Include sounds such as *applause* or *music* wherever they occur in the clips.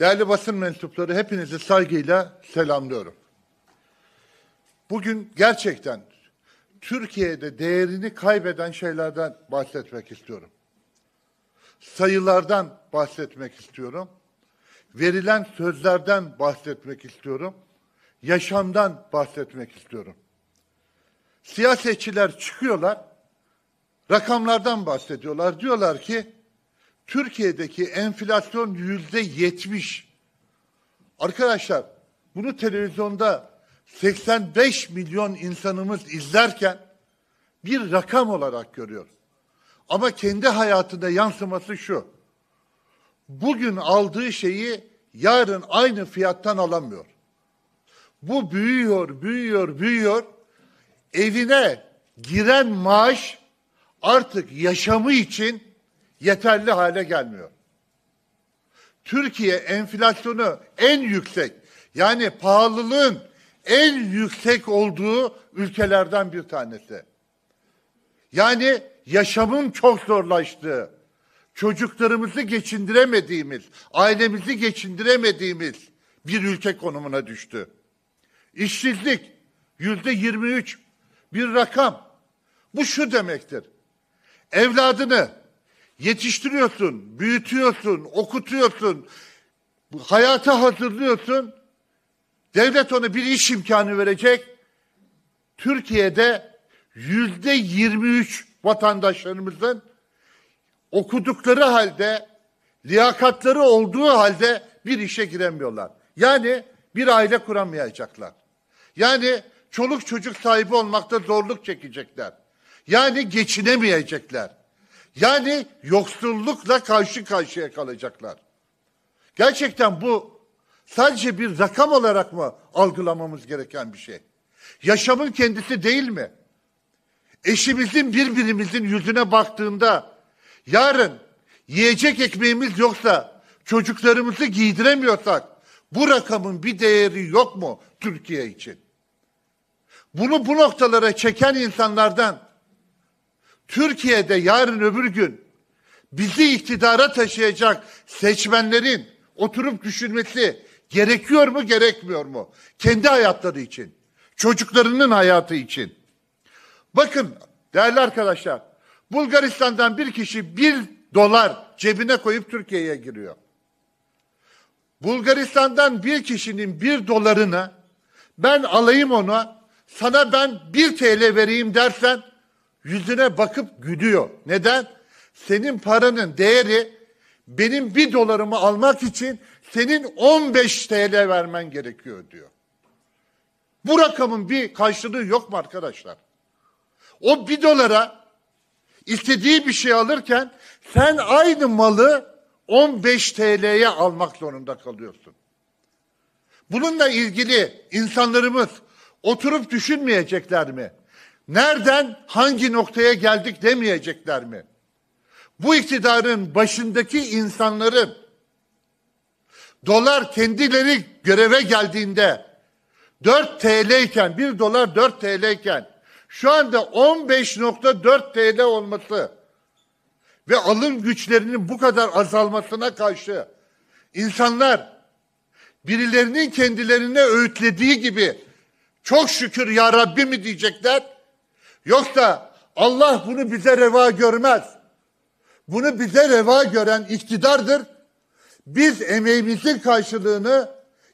Değerli basın mensupları hepinizi saygıyla selamlıyorum. Bugün gerçekten Türkiye'de değerini kaybeden şeylerden bahsetmek istiyorum. Sayılardan bahsetmek istiyorum. Verilen sözlerden bahsetmek istiyorum. Yaşamdan bahsetmek istiyorum. Siyasetçiler çıkıyorlar, rakamlardan bahsediyorlar. Diyorlar ki Türkiye'deki enflasyon yüzde yetmiş. Arkadaşlar bunu televizyonda 85 milyon insanımız izlerken bir rakam olarak görüyor. Ama kendi hayatında yansıması şu. Bugün aldığı şeyi yarın aynı fiyattan alamıyor. Bu büyüyor, büyüyor, büyüyor. Evine giren maaş artık yaşamı için yeterli hale gelmiyor. Türkiye enflasyonu en yüksek yani pahalılığın en yüksek olduğu ülkelerden bir tanesi. Yani yaşamın çok zorlaştığı, çocuklarımızı geçindiremediğimiz, ailemizi geçindiremediğimiz bir ülke konumuna düştü. İşsizlik yüzde 23 bir rakam. Bu şu demektir. Evladını Yetiştiriyorsun, büyütüyorsun, okutuyorsun, hayata hazırlıyorsun. Devlet ona bir iş imkanı verecek. Türkiye'de yüzde 23 vatandaşlarımızın okudukları halde, liyakatları olduğu halde bir işe giremiyorlar. Yani bir aile kuramayacaklar. Yani çoluk çocuk sahibi olmakta zorluk çekecekler. Yani geçinemeyecekler. Yani yoksullukla karşı karşıya kalacaklar. Gerçekten bu sadece bir rakam olarak mı algılamamız gereken bir şey? Yaşamın kendisi değil mi? Eşimizin birbirimizin yüzüne baktığında yarın yiyecek ekmeğimiz yoksa çocuklarımızı giydiremiyorsak bu rakamın bir değeri yok mu Türkiye için? Bunu bu noktalara çeken insanlardan Türkiye'de yarın öbür gün bizi iktidara taşıyacak seçmenlerin oturup düşünmesi gerekiyor mu gerekmiyor mu? Kendi hayatları için, çocuklarının hayatı için. Bakın değerli arkadaşlar, Bulgaristan'dan bir kişi bir dolar cebine koyup Türkiye'ye giriyor. Bulgaristan'dan bir kişinin bir dolarını ben alayım ona sana ben bir TL vereyim dersen yüzüne bakıp gülüyor. Neden? Senin paranın değeri benim bir dolarımı almak için senin 15 TL vermen gerekiyor diyor. Bu rakamın bir karşılığı yok mu arkadaşlar? O bir dolara istediği bir şey alırken sen aynı malı 15 TL'ye almak zorunda kalıyorsun. Bununla ilgili insanlarımız oturup düşünmeyecekler mi? Nereden hangi noktaya geldik demeyecekler mi? Bu iktidarın başındaki insanları dolar kendileri göreve geldiğinde 4 TL iken 1 dolar 4 TL iken şu anda 15.4 TL olması ve alım güçlerinin bu kadar azalmasına karşı insanlar birilerinin kendilerine öğütlediği gibi çok şükür ya Rabbi mi diyecekler Yoksa Allah bunu bize reva görmez. Bunu bize reva gören iktidardır. Biz emeğimizin karşılığını,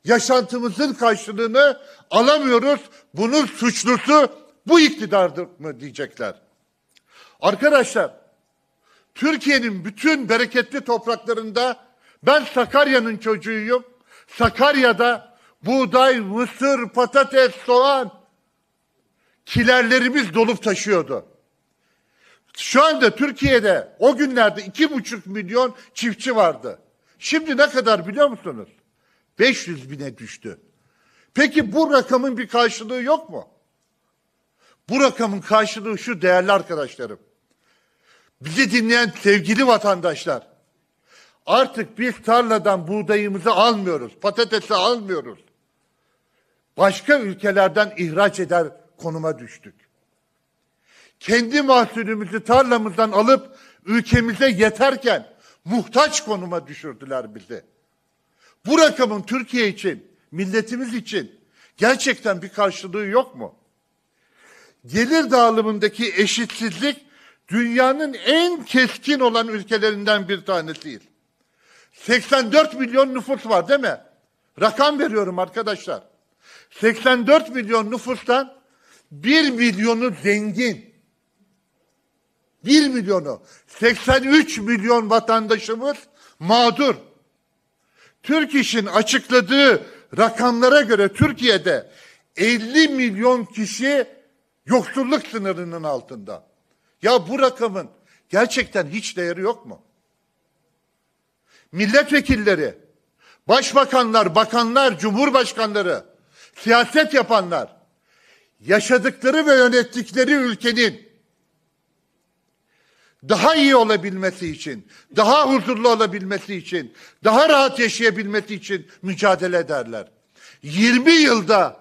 yaşantımızın karşılığını alamıyoruz. Bunun suçlusu bu iktidardır mı diyecekler. Arkadaşlar, Türkiye'nin bütün bereketli topraklarında ben Sakarya'nın çocuğuyum. Sakarya'da buğday, mısır, patates, soğan, kilerlerimiz dolup taşıyordu. Şu anda Türkiye'de o günlerde iki buçuk milyon çiftçi vardı. Şimdi ne kadar biliyor musunuz? 500 bine düştü. Peki bu rakamın bir karşılığı yok mu? Bu rakamın karşılığı şu değerli arkadaşlarım. Bizi dinleyen sevgili vatandaşlar. Artık biz tarladan buğdayımızı almıyoruz, patatesi almıyoruz. Başka ülkelerden ihraç eder konuma düştük. Kendi mahsulümüzü tarlamızdan alıp ülkemize yeterken muhtaç konuma düşürdüler bizi. Bu rakamın Türkiye için, milletimiz için gerçekten bir karşılığı yok mu? Gelir dağılımındaki eşitsizlik dünyanın en keskin olan ülkelerinden bir tanesi değil. 84 milyon nüfus var değil mi? Rakam veriyorum arkadaşlar. 84 milyon nüfustan bir milyonu zengin. bir milyonu. 83 milyon vatandaşımız mağdur. Türk İş'in açıkladığı rakamlara göre Türkiye'de 50 milyon kişi yoksulluk sınırının altında. Ya bu rakamın gerçekten hiç değeri yok mu? Milletvekilleri, başbakanlar, bakanlar, cumhurbaşkanları, siyaset yapanlar yaşadıkları ve yönettikleri ülkenin daha iyi olabilmesi için, daha huzurlu olabilmesi için, daha rahat yaşayabilmesi için mücadele ederler. 20 yılda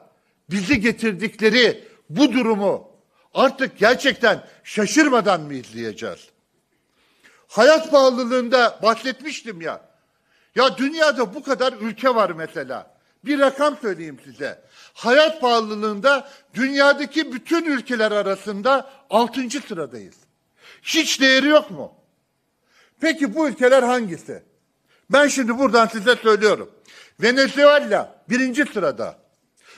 bizi getirdikleri bu durumu artık gerçekten şaşırmadan mı izleyeceğiz? Hayat pahalılığında bahsetmiştim ya. Ya dünyada bu kadar ülke var mesela. Bir rakam söyleyeyim size hayat pahalılığında dünyadaki bütün ülkeler arasında altıncı sıradayız. Hiç değeri yok mu? Peki bu ülkeler hangisi? Ben şimdi buradan size söylüyorum. Venezuela birinci sırada.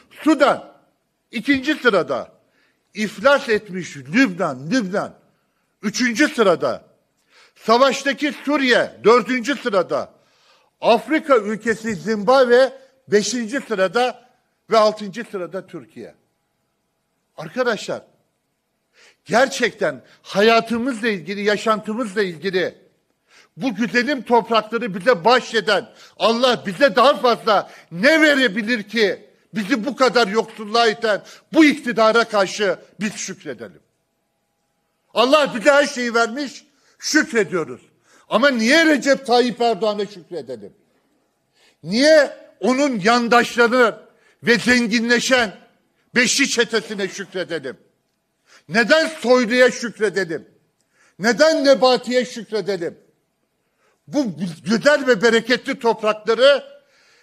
Sudan ikinci sırada. İflas etmiş Lübnan, Lübnan üçüncü sırada. Savaştaki Suriye dördüncü sırada. Afrika ülkesi Zimbabwe beşinci sırada ve altıncı sırada Türkiye. Arkadaşlar gerçekten hayatımızla ilgili, yaşantımızla ilgili bu güzelim toprakları bize bahşeden Allah bize daha fazla ne verebilir ki bizi bu kadar yoksulluğa iten bu iktidara karşı biz şükredelim. Allah bize her şeyi vermiş, şükrediyoruz. Ama niye Recep Tayyip Erdoğan'a şükredelim? Niye onun yandaşları ve zenginleşen beşi çetesine şükredelim? Neden soyluya şükredelim? Neden nebatiye şükredelim? Bu güzel ve bereketli toprakları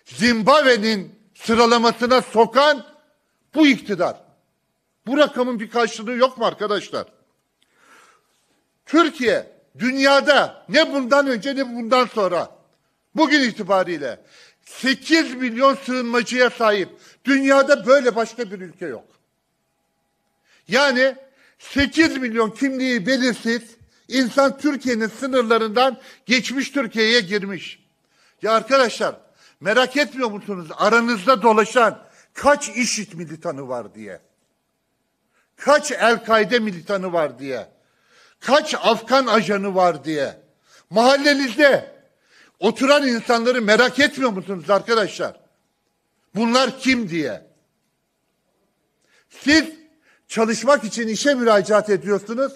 Zimbabwe'nin sıralamasına sokan bu iktidar. Bu rakamın bir karşılığı yok mu arkadaşlar? Türkiye dünyada ne bundan önce ne bundan sonra bugün itibariyle 8 milyon sığınmacıya sahip. Dünyada böyle başka bir ülke yok. Yani 8 milyon kimliği belirsiz insan Türkiye'nin sınırlarından geçmiş Türkiye'ye girmiş. Ya arkadaşlar merak etmiyor musunuz aranızda dolaşan kaç IŞİD militanı var diye? Kaç El-Kaide militanı var diye? Kaç Afgan ajanı var diye? Mahallenizde Oturan insanları merak etmiyor musunuz arkadaşlar? Bunlar kim diye. Siz çalışmak için işe müracaat ediyorsunuz.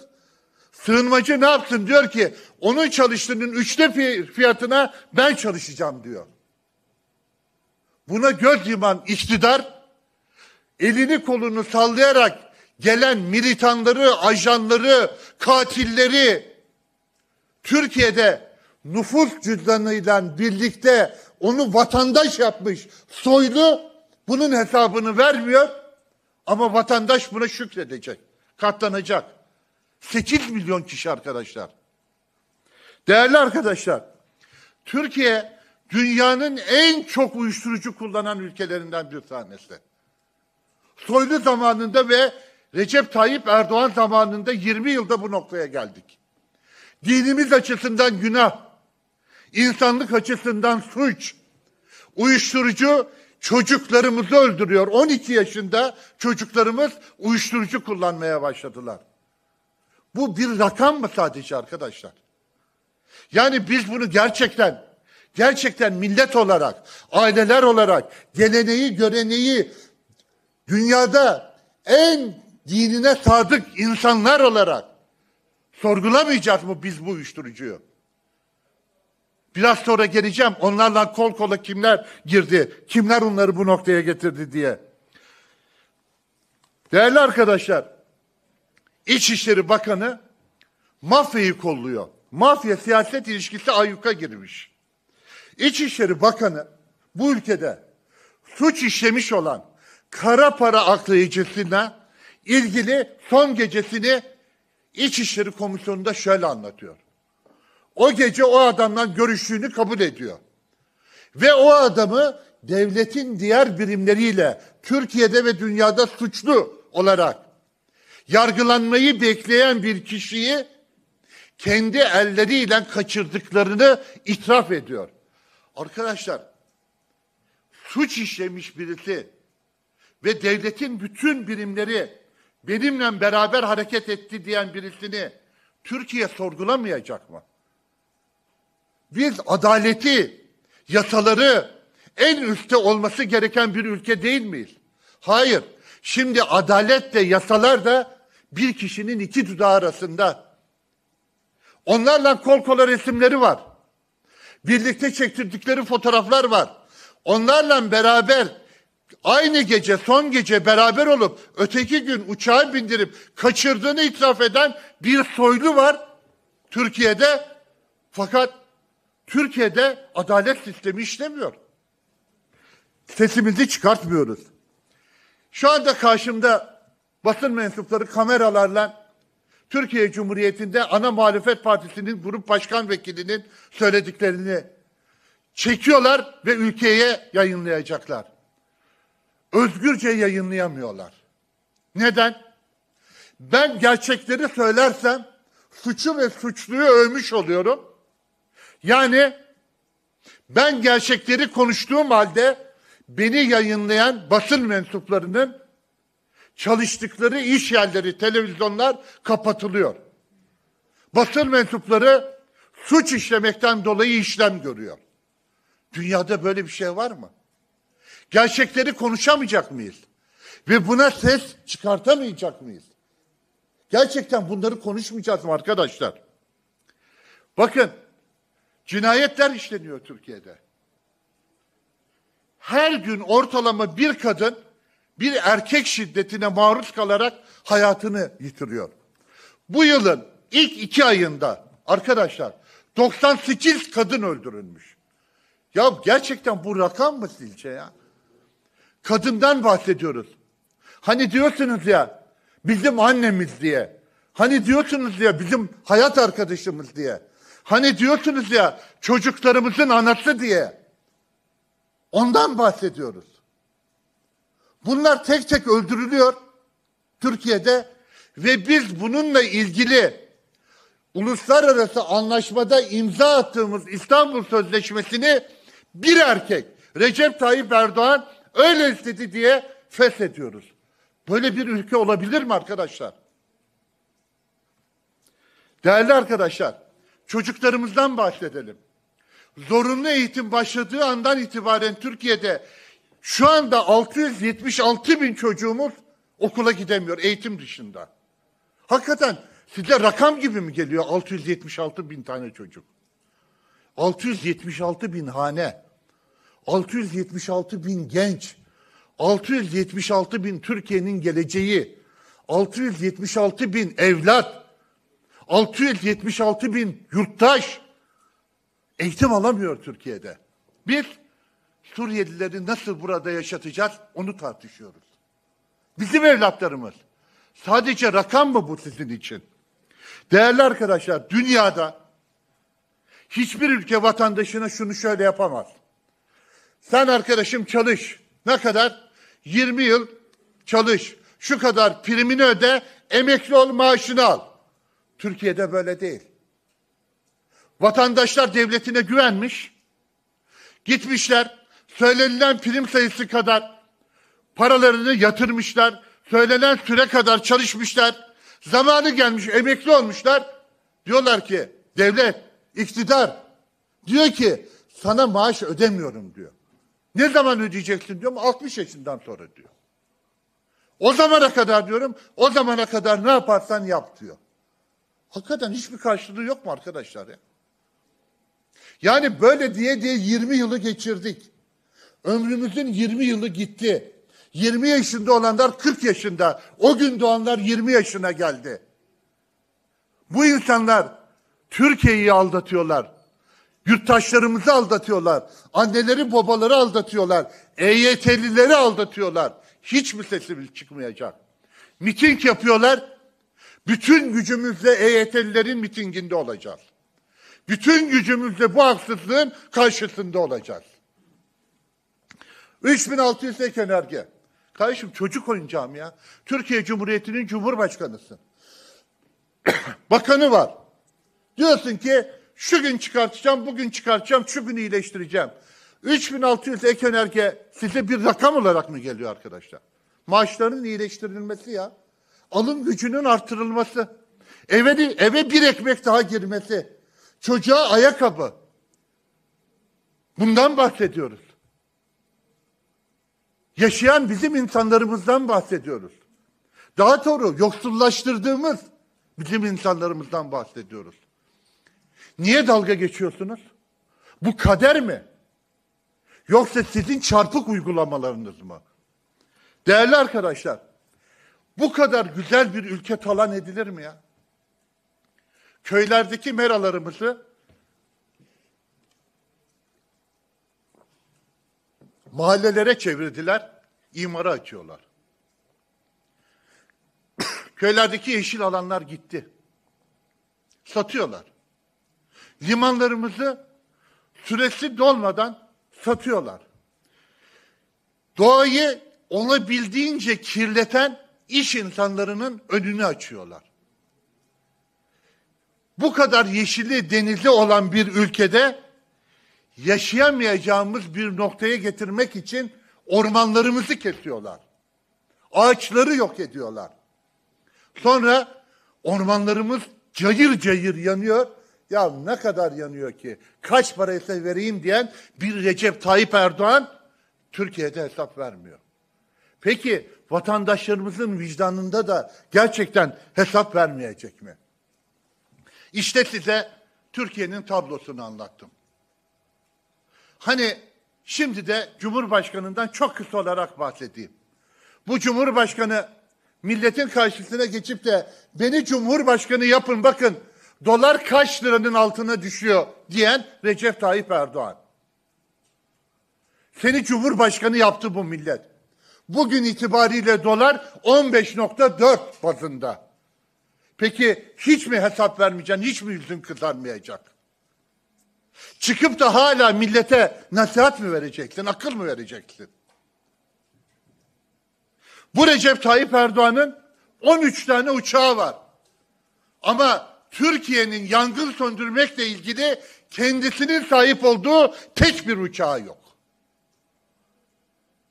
Sığınmacı ne yapsın? Diyor ki onun çalıştığının üçte fiyatına ben çalışacağım diyor. Buna göz yuman iktidar elini kolunu sallayarak gelen militanları, ajanları, katilleri Türkiye'de nüfus cüzdanıyla birlikte onu vatandaş yapmış soylu bunun hesabını vermiyor ama vatandaş buna şükredecek, katlanacak. 8 milyon kişi arkadaşlar. Değerli arkadaşlar, Türkiye dünyanın en çok uyuşturucu kullanan ülkelerinden bir tanesi. Soylu zamanında ve Recep Tayyip Erdoğan zamanında 20 yılda bu noktaya geldik. Dinimiz açısından günah, insanlık açısından suç. Uyuşturucu çocuklarımızı öldürüyor. 12 yaşında çocuklarımız uyuşturucu kullanmaya başladılar. Bu bir rakam mı sadece arkadaşlar? Yani biz bunu gerçekten gerçekten millet olarak, aileler olarak geleneği, göreneği dünyada en dinine sadık insanlar olarak sorgulamayacağız mı biz bu uyuşturucuyu? Biraz sonra geleceğim onlarla kol kola kimler girdi, kimler onları bu noktaya getirdi diye. Değerli arkadaşlar, İçişleri Bakanı mafyayı kolluyor. Mafya siyaset ilişkisi ayyuka girmiş. İçişleri Bakanı bu ülkede suç işlemiş olan kara para aklayıcısına ilgili son gecesini İçişleri Komisyonu'nda şöyle anlatıyor o gece o adamla görüştüğünü kabul ediyor. Ve o adamı devletin diğer birimleriyle Türkiye'de ve dünyada suçlu olarak yargılanmayı bekleyen bir kişiyi kendi elleriyle kaçırdıklarını itiraf ediyor. Arkadaşlar suç işlemiş birisi ve devletin bütün birimleri benimle beraber hareket etti diyen birisini Türkiye sorgulamayacak mı? biz adaleti, yasaları en üstte olması gereken bir ülke değil miyiz? Hayır. Şimdi adalet de yasalar da bir kişinin iki dudağı arasında. Onlarla kol kola resimleri var. Birlikte çektirdikleri fotoğraflar var. Onlarla beraber aynı gece son gece beraber olup öteki gün uçağa bindirip kaçırdığını itiraf eden bir soylu var Türkiye'de. Fakat Türkiye'de adalet sistemi işlemiyor. Sesimizi çıkartmıyoruz. Şu anda karşımda basın mensupları kameralarla Türkiye Cumhuriyeti'nde ana muhalefet partisinin grup başkan vekilinin söylediklerini çekiyorlar ve ülkeye yayınlayacaklar. Özgürce yayınlayamıyorlar. Neden? Ben gerçekleri söylersem suçu ve suçluyu övmüş oluyorum yani ben gerçekleri konuştuğum halde beni yayınlayan basın mensuplarının çalıştıkları iş yerleri, televizyonlar kapatılıyor. Basın mensupları suç işlemekten dolayı işlem görüyor. Dünyada böyle bir şey var mı? Gerçekleri konuşamayacak mıyız? Ve buna ses çıkartamayacak mıyız? Gerçekten bunları konuşmayacağız mı arkadaşlar? Bakın Cinayetler işleniyor Türkiye'de. Her gün ortalama bir kadın bir erkek şiddetine maruz kalarak hayatını yitiriyor. Bu yılın ilk iki ayında arkadaşlar 98 kadın öldürülmüş. Ya gerçekten bu rakam mı silce ya? Kadından bahsediyoruz. Hani diyorsunuz ya bizim annemiz diye. Hani diyorsunuz ya bizim hayat arkadaşımız diye. Hani diyorsunuz ya çocuklarımızın anası diye. Ondan bahsediyoruz. Bunlar tek tek öldürülüyor Türkiye'de ve biz bununla ilgili uluslararası anlaşmada imza attığımız İstanbul Sözleşmesi'ni bir erkek Recep Tayyip Erdoğan öyle istedi diye feshediyoruz. Böyle bir ülke olabilir mi arkadaşlar? Değerli arkadaşlar, Çocuklarımızdan bahsedelim. Zorunlu eğitim başladığı andan itibaren Türkiye'de şu anda 676 bin çocuğumuz okula gidemiyor eğitim dışında. Hakikaten size rakam gibi mi geliyor 676 bin tane çocuk? 676 bin hane, 676 bin genç, 676 bin Türkiye'nin geleceği, 676 bin evlat, 676 bin yurttaş eğitim alamıyor Türkiye'de. Bir, Suriyelileri nasıl burada yaşatacağız onu tartışıyoruz. Bizim evlatlarımız. Sadece rakam mı bu sizin için? Değerli arkadaşlar, dünyada hiçbir ülke vatandaşına şunu şöyle yapamaz. Sen arkadaşım çalış. Ne kadar? 20 yıl çalış. Şu kadar primini öde, emekli ol, maaşını al. Türkiye'de böyle değil. Vatandaşlar devletine güvenmiş. Gitmişler söylenilen prim sayısı kadar paralarını yatırmışlar. Söylenen süre kadar çalışmışlar. Zamanı gelmiş emekli olmuşlar. Diyorlar ki devlet, iktidar diyor ki sana maaş ödemiyorum diyor. Ne zaman ödeyeceksin diyorum 60 yaşından sonra diyor. O zamana kadar diyorum o zamana kadar ne yaparsan yap diyor. Hakikaten hiçbir karşılığı yok mu arkadaşlar ya? Yani böyle diye diye 20 yılı geçirdik. Ömrümüzün 20 yılı gitti. 20 yaşında olanlar 40 yaşında. O gün doğanlar 20 yaşına geldi. Bu insanlar Türkiye'yi aldatıyorlar. Yurttaşlarımızı aldatıyorlar. Anneleri babaları aldatıyorlar. EYT'lileri aldatıyorlar. Hiçbir sesimiz çıkmayacak. Miting yapıyorlar bütün gücümüzle EYT'lilerin mitinginde olacağız. Bütün gücümüzle bu haksızlığın karşısında olacağız. 3600 ek enerji. Kardeşim çocuk oyuncağım ya. Türkiye Cumhuriyeti'nin Cumhurbaşkanısın. *coughs* Bakanı var. Diyorsun ki şu gün çıkartacağım, bugün çıkartacağım, şu gün iyileştireceğim. 3600 ek önerge size bir rakam olarak mı geliyor arkadaşlar? Maaşların iyileştirilmesi ya alım gücünün artırılması, eve, eve bir ekmek daha girmesi, çocuğa ayakkabı. Bundan bahsediyoruz. Yaşayan bizim insanlarımızdan bahsediyoruz. Daha doğru yoksullaştırdığımız bizim insanlarımızdan bahsediyoruz. Niye dalga geçiyorsunuz? Bu kader mi? Yoksa sizin çarpık uygulamalarınız mı? Değerli arkadaşlar, bu kadar güzel bir ülke talan edilir mi ya? Köylerdeki meralarımızı mahallelere çevirdiler, imara açıyorlar. *coughs* Köylerdeki yeşil alanlar gitti. Satıyorlar. Limanlarımızı süresi dolmadan satıyorlar. Doğayı olabildiğince kirleten iş insanlarının önünü açıyorlar. Bu kadar yeşili denizi olan bir ülkede yaşayamayacağımız bir noktaya getirmek için ormanlarımızı kesiyorlar. Ağaçları yok ediyorlar. Sonra ormanlarımız cayır cayır yanıyor. Ya ne kadar yanıyor ki? Kaç paraysa vereyim diyen bir Recep Tayyip Erdoğan Türkiye'de hesap vermiyor. Peki vatandaşlarımızın vicdanında da gerçekten hesap vermeyecek mi? İşte size Türkiye'nin tablosunu anlattım. Hani şimdi de Cumhurbaşkanı'ndan çok kısa olarak bahsedeyim. Bu Cumhurbaşkanı milletin karşısına geçip de beni Cumhurbaşkanı yapın bakın dolar kaç liranın altına düşüyor diyen Recep Tayyip Erdoğan. Seni Cumhurbaşkanı yaptı bu millet. Bugün itibariyle dolar 15.4 bazında. Peki hiç mi hesap vermeyeceksin, hiç mi yüzün kızarmayacak? Çıkıp da hala millete nasihat mi vereceksin, akıl mı vereceksin? Bu Recep Tayyip Erdoğan'ın 13 tane uçağı var. Ama Türkiye'nin yangın söndürmekle ilgili kendisinin sahip olduğu tek bir uçağı yok.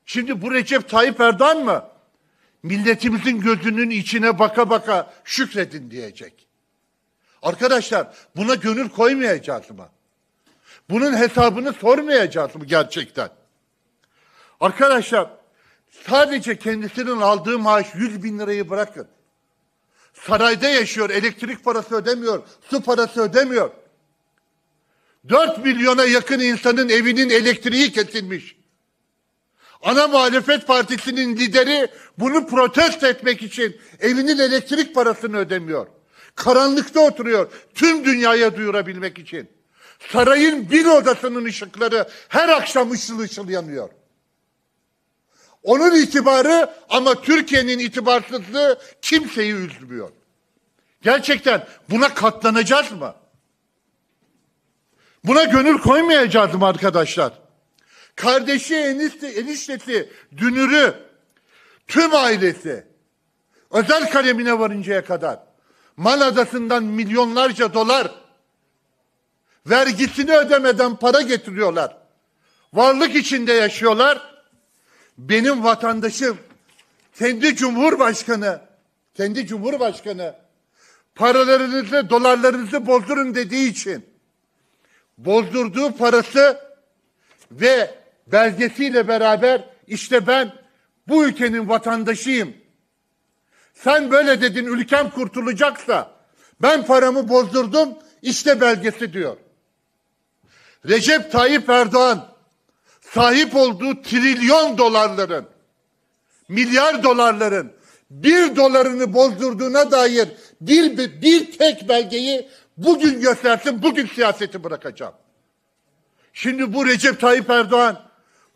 Şimdi bu Recep Tayyip Erdoğan mı? Milletimizin gözünün içine baka baka şükredin diyecek. Arkadaşlar buna gönül koymayacağız mı? Bunun hesabını sormayacağız mı gerçekten? Arkadaşlar sadece kendisinin aldığı maaş 100 bin lirayı bırakın. Sarayda yaşıyor, elektrik parası ödemiyor, su parası ödemiyor. 4 milyona yakın insanın evinin elektriği kesilmiş ana muhalefet partisinin lideri bunu protesto etmek için evinin elektrik parasını ödemiyor. Karanlıkta oturuyor tüm dünyaya duyurabilmek için. Sarayın bir odasının ışıkları her akşam ışıl ışıl yanıyor. Onun itibarı ama Türkiye'nin itibarsızlığı kimseyi üzmüyor. Gerçekten buna katlanacağız mı? Buna gönül koymayacağız mı arkadaşlar? Kardeşi, enişte, eniştesi, dünürü, tüm ailesi özel kalemine varıncaya kadar mal adasından milyonlarca dolar vergisini ödemeden para getiriyorlar. Varlık içinde yaşıyorlar. Benim vatandaşım kendi cumhurbaşkanı kendi cumhurbaşkanı paralarınızı, dolarlarınızı bozdurun dediği için bozdurduğu parası ve belgesiyle beraber işte ben bu ülkenin vatandaşıyım. Sen böyle dedin ülkem kurtulacaksa ben paramı bozdurdum işte belgesi diyor. Recep Tayyip Erdoğan sahip olduğu trilyon dolarların, milyar dolarların bir dolarını bozdurduğuna dair bir, bir tek belgeyi bugün göstersin, bugün siyaseti bırakacağım. Şimdi bu Recep Tayyip Erdoğan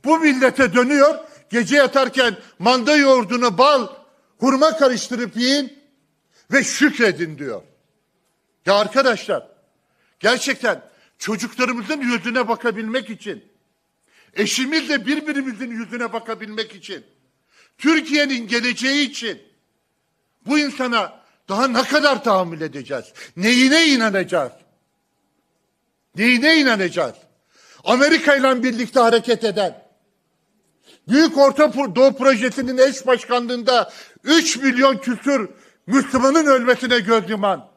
bu millete dönüyor. Gece yatarken manda yoğurdunu bal, hurma karıştırıp yiyin ve şükredin diyor. Ya arkadaşlar gerçekten çocuklarımızın yüzüne bakabilmek için, eşimizle birbirimizin yüzüne bakabilmek için, Türkiye'nin geleceği için bu insana daha ne kadar tahammül edeceğiz? Neyine inanacağız? Neyine inanacağız? Amerika ile birlikte hareket eden, Büyük Orta Doğu Projesi'nin eş başkanlığında 3 milyon küsür Müslümanın ölmesine göz yuman.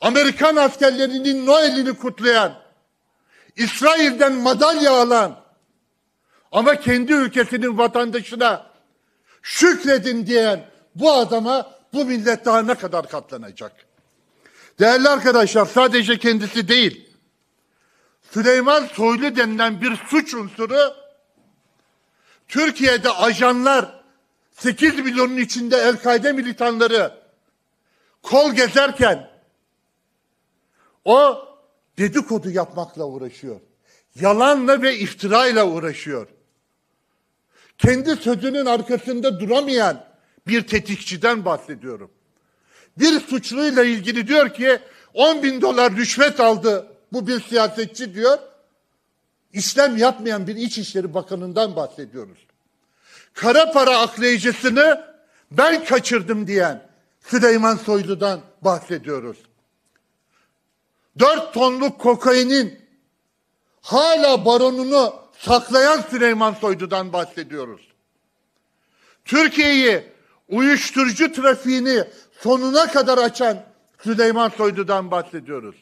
Amerikan askerlerinin Noel'ini kutlayan, İsrail'den madalya alan ama kendi ülkesinin vatandaşına şükredin diyen bu adama bu millet daha ne kadar katlanacak? Değerli arkadaşlar sadece kendisi değil, Süleyman Soylu denilen bir suç unsuru Türkiye'de ajanlar 8 milyonun içinde El-Kaide militanları kol gezerken o dedikodu yapmakla uğraşıyor. Yalanla ve iftirayla uğraşıyor. Kendi sözünün arkasında duramayan bir tetikçiden bahsediyorum. Bir suçluyla ilgili diyor ki 10 bin dolar rüşvet aldı bu bir siyasetçi diyor. İşlem yapmayan bir İçişleri Bakanı'ndan bahsediyoruz. Kara para aklayıcısını ben kaçırdım diyen Süleyman Soylu'dan bahsediyoruz. Dört tonluk kokainin hala baronunu saklayan Süleyman Soylu'dan bahsediyoruz. Türkiye'yi uyuşturucu trafiğini sonuna kadar açan Süleyman Soylu'dan bahsediyoruz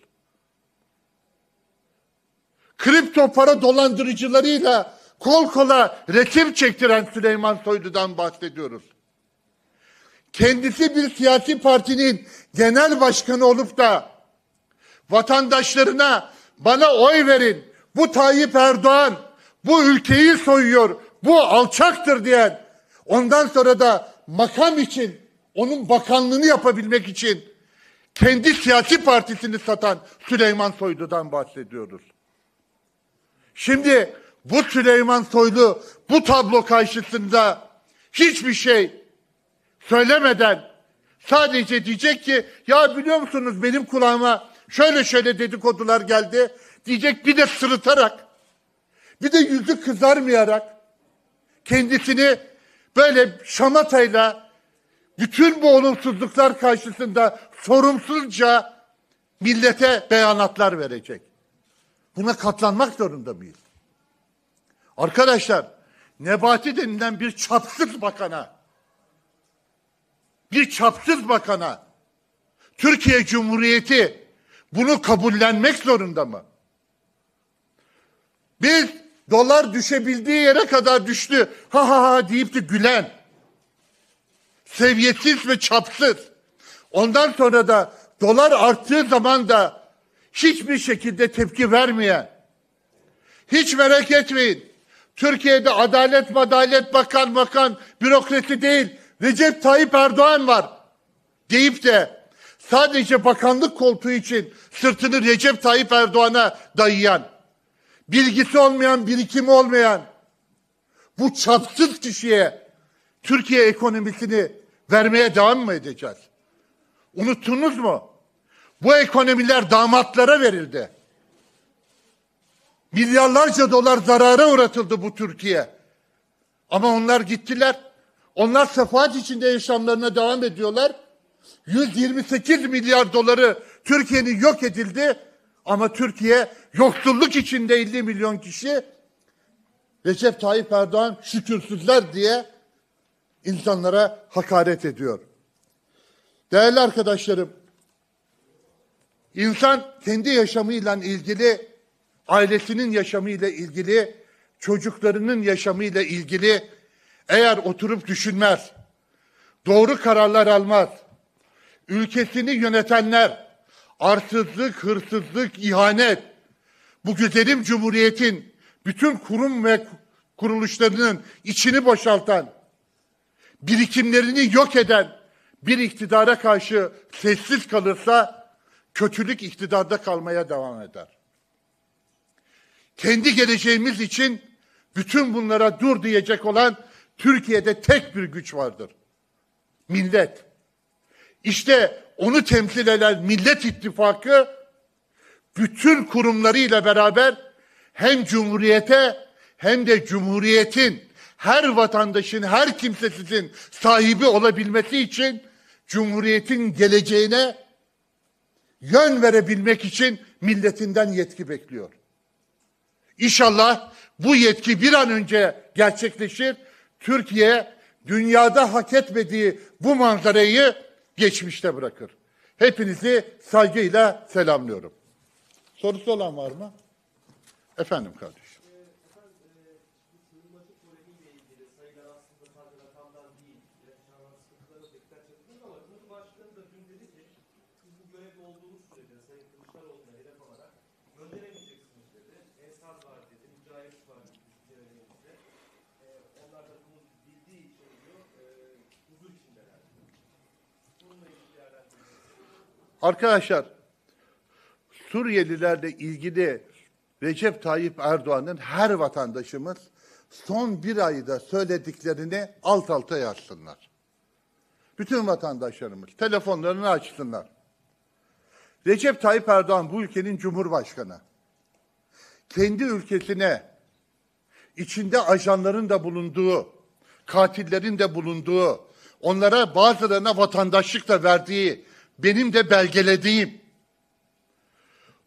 kripto para dolandırıcılarıyla kol kola rekip çektiren Süleyman Soylu'dan bahsediyoruz. Kendisi bir siyasi partinin genel başkanı olup da vatandaşlarına bana oy verin, bu Tayyip Erdoğan bu ülkeyi soyuyor, bu alçaktır diyen ondan sonra da makam için onun bakanlığını yapabilmek için kendi siyasi partisini satan Süleyman Soylu'dan bahsediyoruz. Şimdi bu Süleyman Soylu bu tablo karşısında hiçbir şey söylemeden sadece diyecek ki ya biliyor musunuz benim kulağıma şöyle şöyle dedikodular geldi diyecek bir de sırıtarak bir de yüzü kızarmayarak kendisini böyle şamatayla bütün bu olumsuzluklar karşısında sorumsuzca millete beyanatlar verecek. Buna katlanmak zorunda mıyız? Arkadaşlar Nebati denilen bir çapsız bakana bir çapsız bakana Türkiye Cumhuriyeti bunu kabullenmek zorunda mı? Biz dolar düşebildiği yere kadar düştü. Ha ha ha deyip de gülen. Seviyesiz ve çapsız. Ondan sonra da dolar arttığı zaman da hiçbir şekilde tepki vermeye, hiç merak etmeyin. Türkiye'de adalet madalet bakan bakan bürokrati değil Recep Tayyip Erdoğan var deyip de sadece bakanlık koltuğu için sırtını Recep Tayyip Erdoğan'a dayayan, bilgisi olmayan, birikimi olmayan bu çapsız kişiye Türkiye ekonomisini vermeye devam mı edeceğiz? Unuttunuz mu? Bu ekonomiler damatlara verildi. Milyarlarca dolar zarara uğratıldı bu Türkiye. Ama onlar gittiler. Onlar sefaat içinde yaşamlarına devam ediyorlar. 128 milyar doları Türkiye'nin yok edildi. Ama Türkiye yoksulluk içinde 50 milyon kişi Recep Tayyip Erdoğan şükürsüzler diye insanlara hakaret ediyor. Değerli arkadaşlarım, İnsan kendi yaşamıyla ilgili, ailesinin yaşamıyla ilgili, çocuklarının yaşamıyla ilgili eğer oturup düşünmez, doğru kararlar almaz, ülkesini yönetenler arsızlık, hırsızlık, ihanet, bu güzelim cumhuriyetin bütün kurum ve kuruluşlarının içini boşaltan, birikimlerini yok eden bir iktidara karşı sessiz kalırsa kötülük iktidarda kalmaya devam eder. Kendi geleceğimiz için bütün bunlara dur diyecek olan Türkiye'de tek bir güç vardır. Millet. İşte onu temsil eden Millet İttifakı bütün kurumlarıyla beraber hem Cumhuriyete hem de Cumhuriyet'in her vatandaşın, her kimsesizin sahibi olabilmesi için Cumhuriyet'in geleceğine yön verebilmek için milletinden yetki bekliyor. İnşallah bu yetki bir an önce gerçekleşir. Türkiye dünyada hak etmediği bu manzarayı geçmişte bırakır. Hepinizi saygıyla selamlıyorum. Sorusu olan var mı? Efendim kardeşim. Arkadaşlar Suriyelilerle ilgili Recep Tayyip Erdoğan'ın her vatandaşımız son bir ayda söylediklerini alt alta yazsınlar. Bütün vatandaşlarımız telefonlarını açsınlar. Recep Tayyip Erdoğan bu ülkenin cumhurbaşkanı. Kendi ülkesine içinde ajanların da bulunduğu, katillerin de bulunduğu, onlara bazılarına vatandaşlık da verdiği benim de belgelediğim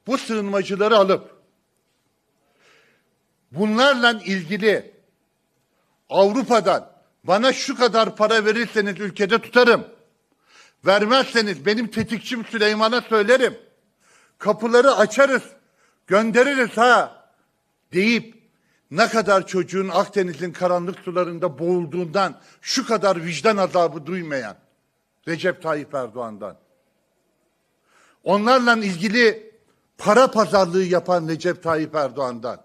bu sığınmacıları alıp bunlarla ilgili Avrupa'dan bana şu kadar para verirseniz ülkede tutarım. Vermezseniz benim tetikçim Süleyman'a söylerim. Kapıları açarız, göndeririz ha deyip ne kadar çocuğun Akdeniz'in karanlık sularında boğulduğundan şu kadar vicdan azabı duymayan Recep Tayyip Erdoğan'dan onlarla ilgili para pazarlığı yapan Recep Tayyip Erdoğan'dan,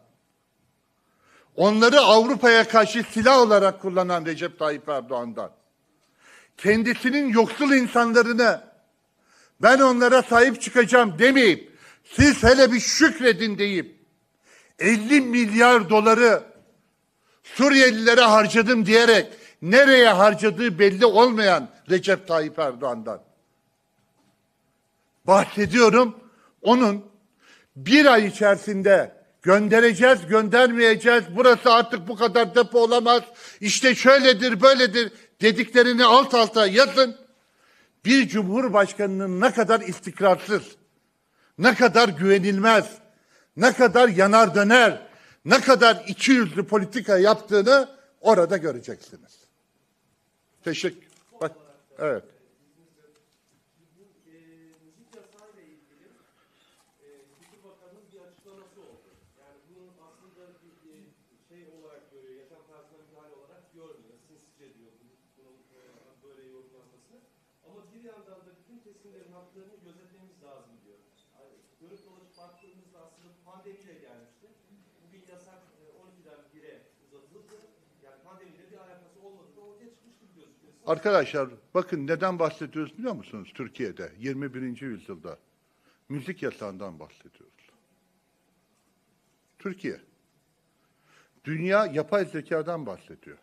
onları Avrupa'ya karşı silah olarak kullanan Recep Tayyip Erdoğan'dan, kendisinin yoksul insanlarını ben onlara sahip çıkacağım demeyip, siz hele bir şükredin deyip, 50 milyar doları Suriyelilere harcadım diyerek nereye harcadığı belli olmayan Recep Tayyip Erdoğan'dan bahsediyorum. Onun bir ay içerisinde göndereceğiz, göndermeyeceğiz, burası artık bu kadar depo olamaz, İşte şöyledir, böyledir dediklerini alt alta yazın. Bir cumhurbaşkanının ne kadar istikrarsız, ne kadar güvenilmez, ne kadar yanar döner, ne kadar iki yüzlü politika yaptığını orada göreceksiniz. Teşekkür. Bak, evet. Ama bir yandan da bütün kesimlerin haklarını gözetmemiz lazım diyor. Yani görüp dolaşıp baktığımızda aslında pandemiyle gelmişti. Bugün yasak 12'den e, 1'e uzatıldı. Yani pandemiyle bir alakası olmadı da ortaya çıkmış gibi gözüküyor. Arkadaşlar bakın neden bahsediyoruz biliyor musunuz Türkiye'de 21. yüzyılda? Müzik yasağından bahsediyoruz. Türkiye. Dünya yapay zekadan bahsediyor.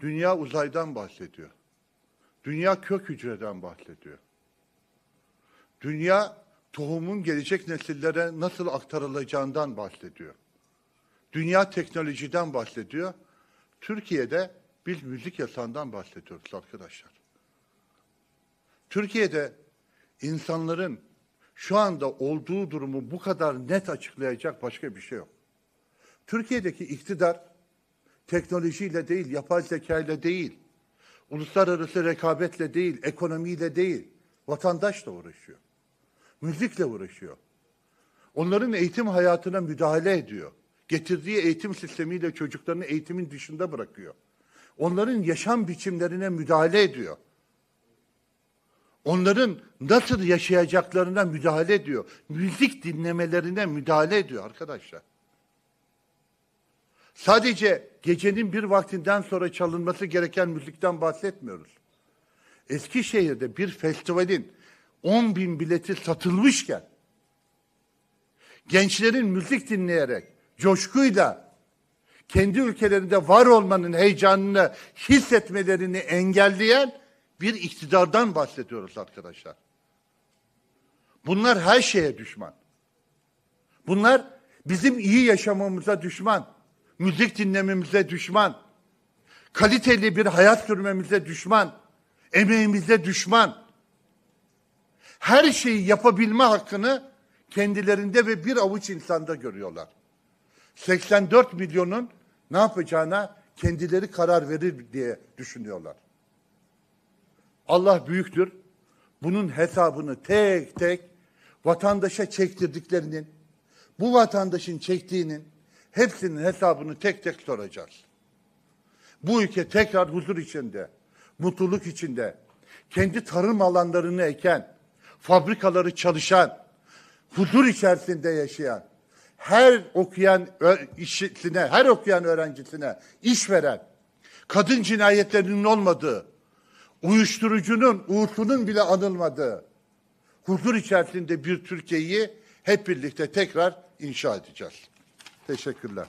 Dünya uzaydan bahsediyor. Dünya kök hücreden bahsediyor. Dünya tohumun gelecek nesillere nasıl aktarılacağından bahsediyor. Dünya teknolojiden bahsediyor. Türkiye'de biz müzik yasağından bahsediyoruz arkadaşlar. Türkiye'de insanların şu anda olduğu durumu bu kadar net açıklayacak başka bir şey yok. Türkiye'deki iktidar teknolojiyle değil, yapay zeka ile değil, Uluslararası rekabetle değil, ekonomiyle değil, vatandaşla uğraşıyor. Müzikle uğraşıyor. Onların eğitim hayatına müdahale ediyor. Getirdiği eğitim sistemiyle çocuklarını eğitimin dışında bırakıyor. Onların yaşam biçimlerine müdahale ediyor. Onların nasıl yaşayacaklarına müdahale ediyor. Müzik dinlemelerine müdahale ediyor arkadaşlar. Sadece gecenin bir vaktinden sonra çalınması gereken müzikten bahsetmiyoruz. Eskişehir'de bir festivalin 10 bin bileti satılmışken gençlerin müzik dinleyerek coşkuyla kendi ülkelerinde var olmanın heyecanını hissetmelerini engelleyen bir iktidardan bahsediyoruz arkadaşlar. Bunlar her şeye düşman. Bunlar bizim iyi yaşamamıza düşman müzik dinlememize düşman, kaliteli bir hayat sürmemize düşman, emeğimize düşman. Her şeyi yapabilme hakkını kendilerinde ve bir avuç insanda görüyorlar. 84 milyonun ne yapacağına kendileri karar verir diye düşünüyorlar. Allah büyüktür. Bunun hesabını tek tek vatandaşa çektirdiklerinin, bu vatandaşın çektiğinin, Hepsinin hesabını tek tek soracağız. Bu ülke tekrar huzur içinde, mutluluk içinde, kendi tarım alanlarını eken, fabrikaları çalışan, huzur içerisinde yaşayan, her okuyan işçisine, her okuyan öğrencisine iş veren, kadın cinayetlerinin olmadığı, uyuşturucunun, uğursunun bile anılmadığı, huzur içerisinde bir Türkiye'yi hep birlikte tekrar inşa edeceğiz. Teşekkürler.